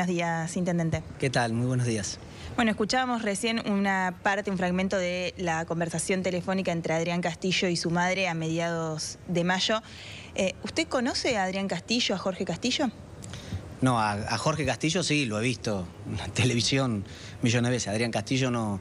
Buenos días, Intendente. ¿Qué tal? Muy buenos días. Bueno, escuchábamos recién una parte, un fragmento de la conversación telefónica entre Adrián Castillo y su madre a mediados de mayo. Eh, ¿Usted conoce a Adrián Castillo, a Jorge Castillo? No, a, Jorge Castillo sí, lo he visto en la televisión millones de veces. Adrián Castillo no,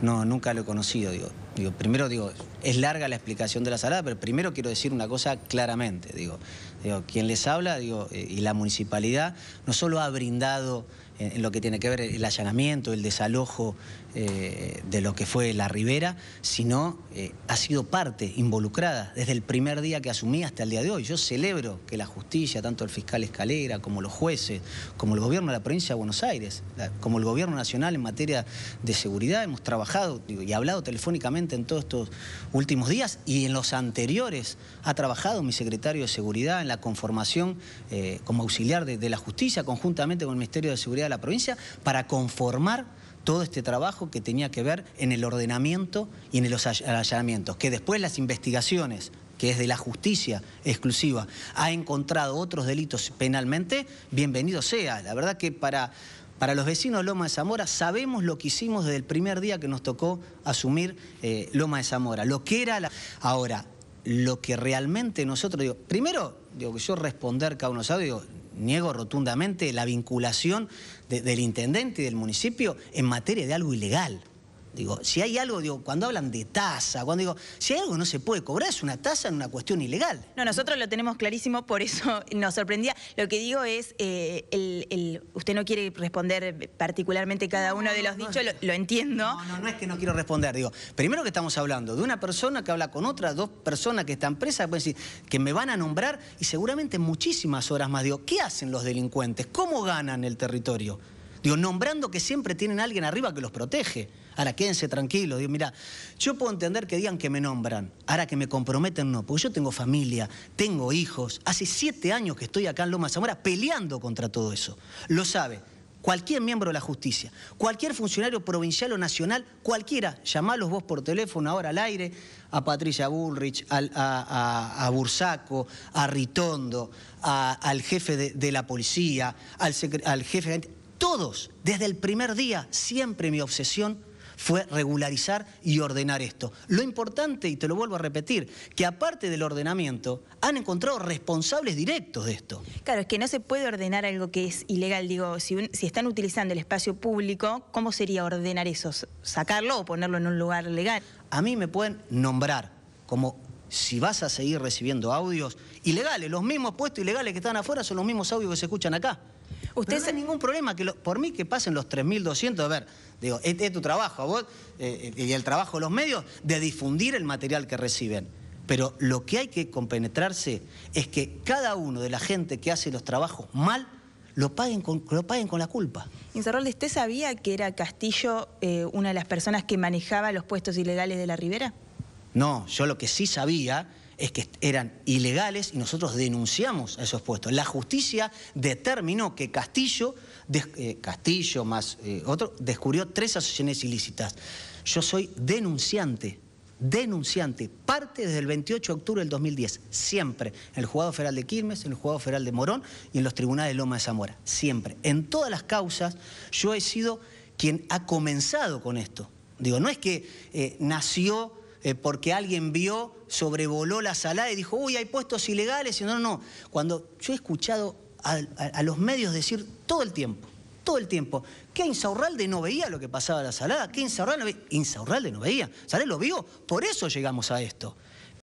no, nunca lo he conocido, digo. Digo, primero digo, es larga la explicación de la salada, pero primero quiero decir una cosa claramente. Digo, digo quien les habla digo, eh, y la municipalidad no solo ha brindado en, lo que tiene que ver el allanamiento, el desalojo eh, de lo que fue la ribera, sino eh, ha sido parte involucrada desde el primer día que asumí hasta el día de hoy. Yo celebro que la justicia, tanto el fiscal Escalera como los jueces, como el gobierno de la provincia de Buenos Aires, como el gobierno nacional en materia de seguridad, hemos trabajado y hablado telefónicamente en todos estos últimos días y en los anteriores. Ha trabajado mi secretario de Seguridad en la conformación eh, como auxiliar de, de la justicia, conjuntamente con el Ministerio de Seguridad de la provincia, para conformar todo este trabajo que tenía que ver en el ordenamiento y en los allanamientos, que después las investigaciones que es de la justicia exclusiva, ha encontrado otros delitos penalmente, bienvenido sea. La verdad que para para los vecinos Loma de Zamora sabemos lo que hicimos desde el primer día que nos tocó asumir eh, Loma de Zamora, lo que era Ahora, lo que realmente nosotros, digo, primero, digo, que yo responder cada uno sabe, digo, niego rotundamente la vinculación del intendente y del municipio en materia de algo ilegal. Digo, si hay algo, digo, cuando hablan de tasa, cuando digo, si hay algo no se puede cobrar, es una tasa en una cuestión ilegal. No, nosotros lo tenemos clarísimo, por eso nos sorprendía. Lo que digo es, eh, usted no quiere responder particularmente cada uno de los dichos, lo, entiendo. No, no, no es que no quiero responder, digo, primero que estamos hablando de una persona que habla con otra, dos personas que están presas, pueden decir, que me van a nombrar y seguramente muchísimas horas más. Digo, ¿qué hacen los delincuentes? ¿Cómo ganan el territorio? Digo, nombrando que siempre tienen alguien arriba que los protege. Ahora, quédense tranquilos. Digo, mira, yo puedo entender que digan que me nombran. Ahora que me comprometen, no. Porque yo tengo familia, tengo hijos. Hace siete años que estoy acá en Loma Zamora peleando contra todo eso. Lo sabe cualquier miembro de la justicia, cualquier funcionario provincial o nacional, cualquiera, llamalos vos por teléfono ahora al aire, a Patricia Bullrich, a, Bursaco, a Ritondo, al jefe de, la policía, al, al jefe... Todos, desde el primer día, siempre mi obsesión fue regularizar y ordenar esto. Lo importante, y te lo vuelvo a repetir, que aparte del ordenamiento, han encontrado responsables directos de esto. Claro, es que no se puede ordenar algo que es ilegal. Digo, si, si están utilizando el espacio público, ¿cómo sería ordenar eso? ¿Sacarlo o ponerlo en un lugar legal? A mí me pueden nombrar como si vas a seguir recibiendo audios ilegales, los mismos puestos ilegales que están afuera son los mismos audios que se escuchan acá. Usted no hay ningún problema, que por mí que pasen los 3.200, a ver, digo, es, tu trabajo, vos eh, eh, y el trabajo de los medios, de difundir el material que reciben. Pero lo que hay que compenetrarse es que cada uno de la gente que hace los trabajos mal, lo paguen con, paguen con la culpa. insarrolle ¿usted sabía que era Castillo eh, una de las personas que manejaba los puestos ilegales de la Ribera? No, yo lo que sí sabía es que eran ilegales y nosotros denunciamos a esos puestos. La justicia determinó que Castillo, eh, Castillo más eh, otro, descubrió tres asociaciones ilícitas. Yo soy denunciante, denunciante, parte desde el 28 de octubre del 2010, siempre, en el juzgado federal de Quilmes, en el juzgado federal de Morón y en los tribunales de Loma de Zamora, siempre. En todas las causas yo he sido quien ha comenzado con esto. Digo, no es que eh, nació eh, porque alguien vio, sobrevoló la salada y dijo, uy, hay puestos ilegales. Y no, no, Cuando yo he escuchado a, los medios decir todo el tiempo, todo el tiempo, que Insaurralde no veía lo que pasaba en la salada, que Insaurralde no veía. Insaurralde no veía, lo vio, por eso llegamos a esto.